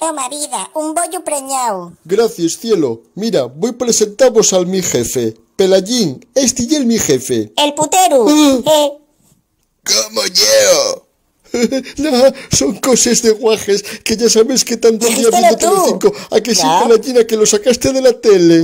Toma vida, un bollo preñado. Gracias, cielo. Mira, voy a presentaros al mi jefe. Pelagín. este y el mi jefe. El putero. Ah. Eh. ¿Cómo yo? son cosas de guajes que ya sabes que tanto día telecinco. a que sí, Pelagín a que lo sacaste de la tele.